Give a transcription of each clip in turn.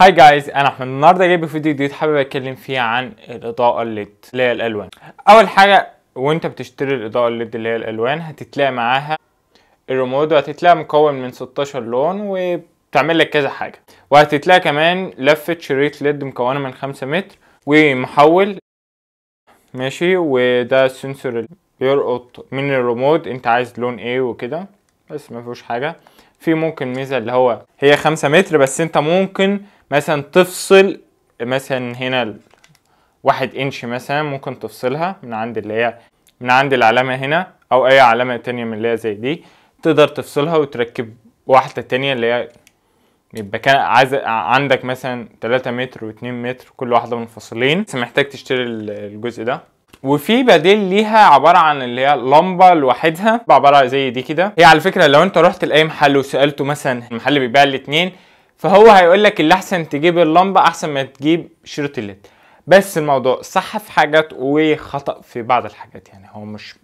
هاي جايز انا احمد النهارده جايب فيديو جديد حابب اتكلم فيه عن الاضاءه الليد اللي هي الالوان اول حاجه وانت بتشتري الاضاءه الليد اللي هي الالوان هتتلاقي معاها الريموت وهتتلاقي مكون من 16 لون وبتعمل لك كذا حاجه وهتتلاقي كمان لفه شريط ليد مكونه من 5 متر ومحول ماشي وده السنسور اللي بيرقط من الريموت انت عايز لون ايه وكده بس ما فيهوش حاجه في ممكن ميزه اللي هو هي 5 متر بس انت ممكن مثلا تفصل مثلا هنا واحد انش مثلا ممكن تفصلها من عند اللي هي من عند العلامة هنا او اي علامة تانية من اللي هي زي دي تقدر تفصلها وتركب واحدة تانية اللي هي يبقى كان عايز عندك مثلا 3 متر و2 متر كل واحدة منفصلين بس محتاج تشتري الجزء ده وفي بديل ليها عباره عن اللي هي لمبه لوحدها عباره زي دي كده هي على فكره لو انت رحت لاي محل وسالته مثلا المحل بيبيع الاثنين فهو هيقول لك اللي احسن تجيب اللمبه احسن ما تجيب شريط الليد بس الموضوع صح في حاجات وخطا في بعض الحاجات يعني هو مش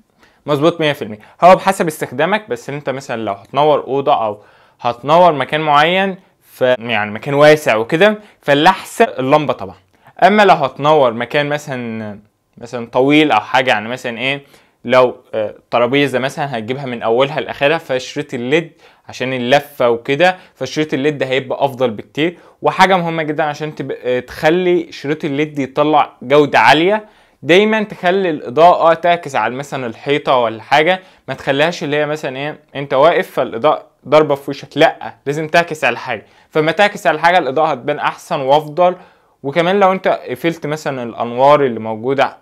مظبوط 100% هو بحسب استخدامك بس انت مثلا لو هتنور اوضه او هتنور مكان معين ف يعني مكان واسع وكده فالاحسن اللمبه طبعا اما لو هتنور مكان مثلا مثلا طويل او حاجه يعني مثلا ايه لو آه، ترابيزه مثلا هتجيبها من اولها لاخرها فشريط الليد عشان اللفه وكده فشريط الليد هيبقى افضل بكتير وحاجه مهمه جدا عشان آه، تخلي شريط الليد يطلع جوده عاليه دايما تخلي الاضاءه تعكس على مثلا الحيطه ولا حاجه ما تخليهاش اللي هي مثلا ايه انت واقف فالاضاءه ضربه في وشك لا لازم تعكس على حاجه فما تعكس على حاجه الاضاءه هتبان احسن وافضل وكمان لو انت قفلت مثلا الانوار اللي موجوده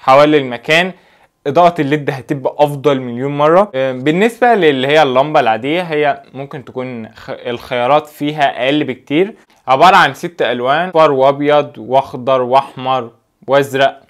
حوالي المكان اضاءه الليد هتبقى افضل مليون مره آه، بالنسبه للي هي اللمبه العاديه هي ممكن تكون الخيارات فيها اقل بكتير عباره عن ست الوان اصفر وابيض واخضر واحمر وازرق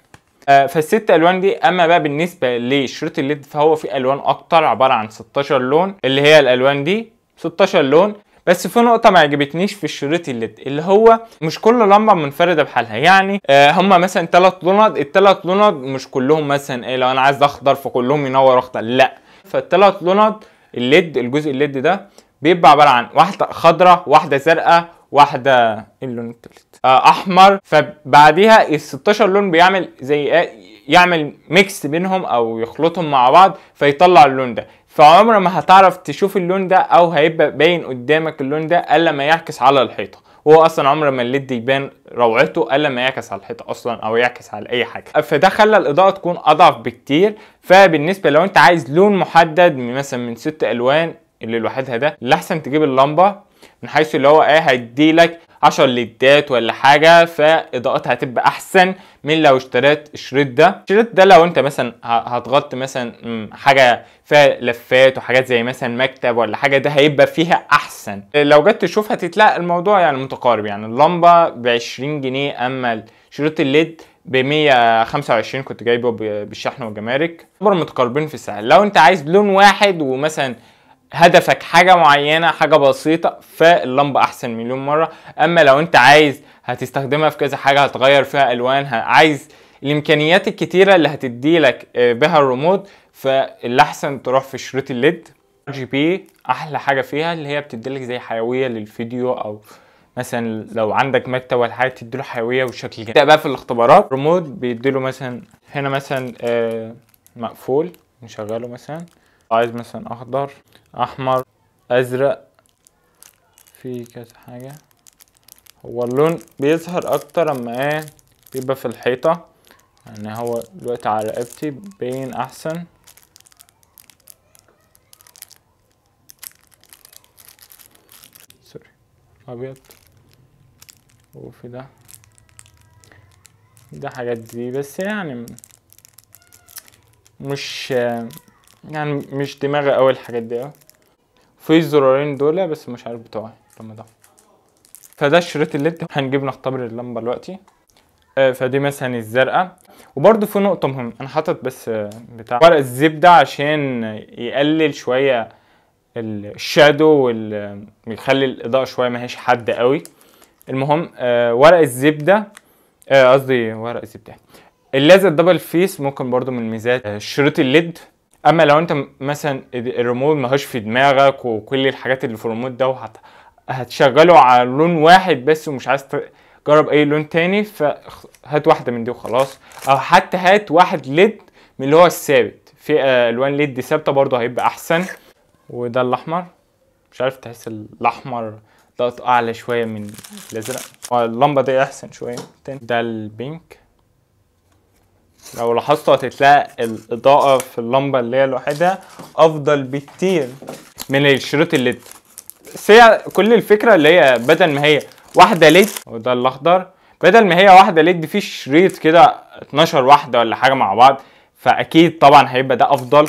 آه، فالست الوان دي اما بقى بالنسبه لشريط الليد فهو في الوان اكتر عباره عن 16 لون اللي هي الالوان دي 16 لون بس في نقطه ما عجبتنيش في الشريط الليد اللي هو مش كل لمبه منفرده بحالها يعني آه هم مثلا ثلاث لوند الثلاث لوند مش كلهم مثلا ايه لو انا عايز اخضر فكلهم ينور اخضر لا فالثلاث لوند الليد الجزء الليد ده بيبقى عباره عن واحده خضراء واحده زرقاء واحده إيه اللون الثالث آه احمر فبعديها ال 16 لون بيعمل زي إيه، يعمل ميكس بينهم او يخلطهم مع بعض فيطلع اللون ده فعمر ما هتعرف تشوف اللون ده او هيبقى باين قدامك اللون ده الا ما يعكس على الحيطه هو اصلا عمر ما الليد يبان روعته الا ما يعكس على الحيطه اصلا او يعكس على اي حاجه فده خلى الاضاءه تكون اضعف بكتير فبالنسبه لو انت عايز لون محدد من مثلا من ست الوان اللي لوحدها ده الاحسن تجيب اللمبه من حيث اللي هو ايه هيديلك 10 ليدات ولا حاجه فاضاءتها هتبقى احسن من لو اشتريت الشريط ده الشريط ده لو انت مثلا هتغطي مثلا حاجه فيها لفات وحاجات زي مثلا مكتب ولا حاجه ده هيبقى فيها احسن لو جت تشوف هتتلاقي الموضوع يعني متقارب يعني اللمبه ب 20 جنيه اما شريط الليد ب 125 كنت جايبه بالشحن والجمارك يعتبروا متقاربين في السعر لو انت عايز لون واحد ومثلا هدفك حاجه معينه حاجه بسيطه فاللمبه احسن مليون مره اما لو انت عايز هتستخدمها في كذا حاجه هتغير فيها الوانها عايز الامكانيات الكتيره اللي هتديلك آه، بها الريموت فالاحسن تروح في شريط الليد جي بي احلى حاجه فيها اللي هي بتديلك زي حيويه للفيديو او مثلا لو عندك مكتب ولا حاجه تديله حيويه وشكل جميل بقى في الاختبارات ريموت بيديله مثلا هنا مثلا آه، مقفول نشغله مثلا عايز مثلا اخضر احمر ازرق في كذا حاجه هو اللون بيظهر اكتر اما ايه بيبقى في الحيطه يعني هو دلوقتي على رقبتي باين احسن سوري ابيض وفي ده ده حاجات دي بس يعني مش يعني مش دماغي قوي الحاجات دي آه. في الزرارين دول بس مش عارف بتوعي لما ده فده الشريط اللي انت هنجيب نختبر اللمبه دلوقتي آه، فدي مثلا الزرقاء وبرده في نقطه مهمه انا حاطط بس آه، بتاع ورق الزبده عشان يقلل شويه الشادو ويخلي الاضاءه شويه هيش حاده قوي المهم ورق الزبده قصدي ورق الزبده الليزر دبل فيس ممكن برده من ميزات شريط الليد اما لو انت مثلا الريموت ماهوش في دماغك وكل الحاجات اللي في الريموت ده هتشغله على لون واحد بس ومش عايز تجرب اي لون تاني فهات واحده من دي وخلاص او حتى هات واحد ليد من اللي هو الثابت في آه، الوان ليد ثابته برضه هيبقى احسن وده الاحمر مش عارف تحس الاحمر ده اعلى شويه من الازرق آه، اللمبه دي احسن شويه ده البينك لو لاحظتوا هتتلاقي الاضاءه في اللمبه اللي هي لوحدها افضل بكتير من الشريط الليد بس هي كل الفكره اللي هي بدل ما هي واحده ليد وده الاخضر بدل ما هي واحده ليد في شريط كده 12 واحده ولا حاجه مع بعض فاكيد طبعا هيبقى ده افضل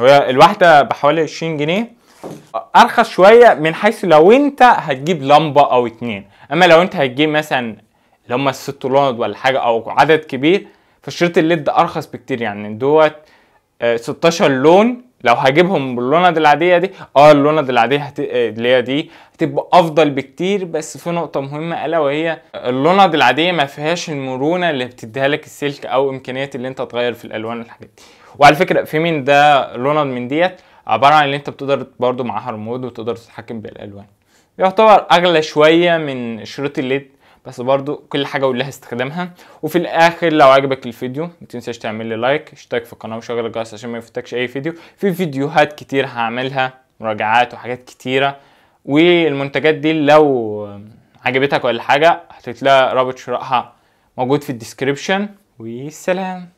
هي الواحده بحوالي 20 جنيه ارخص شويه من حيث لو انت هتجيب لمبه او اتنين اما لو انت هتجيب مثلا اللي هم الست لوند ولا حاجه او عدد كبير فالشريط الليد ارخص بكتير يعني دوت 16 آه، لون لو هجيبهم باللوند العاديه دي اه اللوند العاديه آه، اللي هي دي هتبقى افضل بكتير بس في نقطه مهمه الا وهي اللوند العاديه ما فيهاش المرونه اللي بتديها لك السلك او امكانيه اللي انت تغير في الالوان والحاجات دي وعلى فكره في من ده لوند من ديت عباره عن اللي انت بتقدر برده معاها رمود وتقدر تتحكم بالالوان يعتبر اغلى شويه من شريط الليد بس برضو كل حاجه اقول لها استخدامها وفي الاخر لو عجبك الفيديو ما تنساش تعمل لي لايك اشترك في القناه وشغل الجرس عشان ما يفوتكش اي فيديو في فيديوهات كتير هعملها مراجعات وحاجات كتيره والمنتجات دي لو عجبتك ولا حاجه هتلاقي رابط شرائها موجود في الديسكريبشن والسلام